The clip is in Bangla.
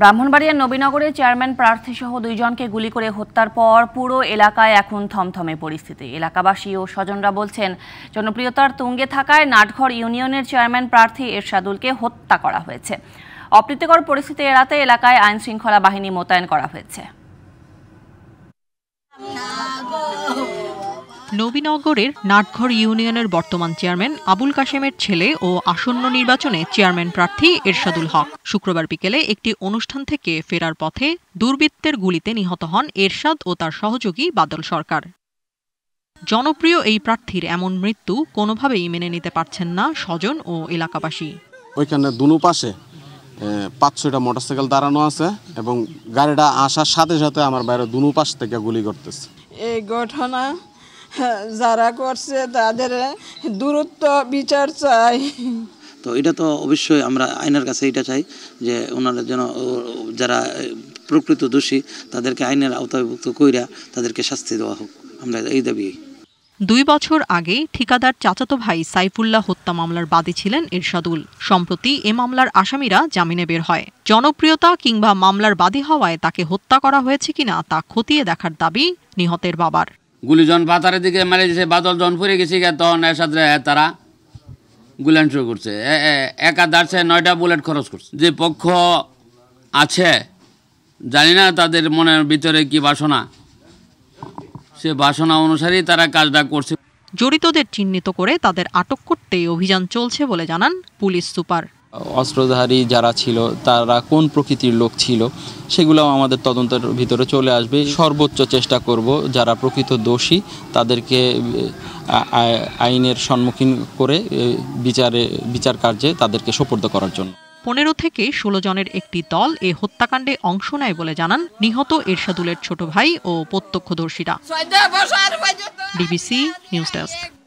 ব্রাহ্মণবাড়িয়ার নবীনগরে চেয়ারম্যান প্রার্থী সহ দুইজনকে গুলি করে হত্যার পর পুরো এলাকায় এখন থমথমে পরিস্থিতি এলাকাবাসী ও স্বজনরা বলছেন জনপ্রিয়তার তুঙ্গে থাকায় নাটঘর ইউনিয়নের চেয়ারম্যান প্রার্থী এরশাদুলকে হত্যা করা হয়েছে অপ্রীতিকর পরিস্থিতি এড়াতে এলাকায় আইনশৃঙ্খলা বাহিনী মোতায়েন করা হয়েছে নবীনগরের নাটঘর ইউনিয়নের বর্তমান চেয়ারম্যান আবুল কাশেমের ছেলে ও আসন্ন নির্বাচনে চেয়ারম্যান প্রার্থী এরশাদুল হক শুক্রবার বিকেলে একটি অনুষ্ঠান থেকে ফেরার পথে দুর্বৃত্তের গুলিতে নিহত হন এরশাদ ও তার সহযোগী বাদল সরকার জনপ্রিয় এই প্রার্থীর এমন মৃত্যু কোনোভাবেই মেনে নিতে পারছেন না স্বজন ও এলাকাবাসী ওইখানে দুনু পাশে পাঁচশোটা মোটরসাইকেল দাঁড়ানো আছে এবং গাড়িটা আসার সাথে সাথে আমার বাইরে দুনু পাশ থেকে গুলি করতেছে এই ঘটনা যারা করছে তাদের দূরত্ব বিচার চাই তো এটা তো অবশ্যই আমরা আইনের কাছে এটা চাই যে ওনারা যেন যারা প্রকৃত দোষী তাদেরকে আইনের আওতাভুক্ত কইরা তাদেরকে শাস্তি দেওয়া হোক আমরা এই দাবি দুই বছর আগে ঠিকাদার চাচাতো ভাই সাইফুল্লাহ হত্যা মামলার বাদী ছিলেন এরশাদুল সম্প্রতি এ মামলার আসামিরা জামিনে বের হয় জনপ্রিয়তা কিংবা মামলার বাদী হওয়ায় তাকে হত্যা করা হয়েছে কিনা তা খতিয়ে দেখার দাবি নিহতের বাবার গুলিজন পাতারের দিকে মারে দিছে বাদল জন পড়ে গেছি তখন এরশাদ হ্যাঁ, তারা গুলান শুরু করছে একা দাঁড়ছে নয়টা বুলেট খরচ করছে যে পক্ষ আছে জানি না তাদের মনের ভিতরে কি বাসনা সে বাসনা অনুসারেই তারা কাজটা করছে জড়িতদের চিহ্নিত করে তাদের আটক করতে অভিযান চলছে বলে জানান পুলিশ সুপার অস্ত্রধারী যারা ছিল তারা কোন প্রকৃতির লোক ছিল সেগুলো আমাদের তদন্তের ভিতরে চলে আসবে সর্বোচ্চ চেষ্টা করব যারা প্রকৃত দোষী তাদেরকে আইনের সম্মুখীন করে বিচারে বিচার কার্যে তাদেরকে সোপর্দ করার জন্য পনেরো থেকে ষোলো জনের একটি দল এ হত্যাকাণ্ডে অংশ নেয় বলে জানান নিহত এরশাদুলের ছোট ভাই ও প্রত্যক্ষদর্শীরা ডিবিসি নিউজ ডেস্ক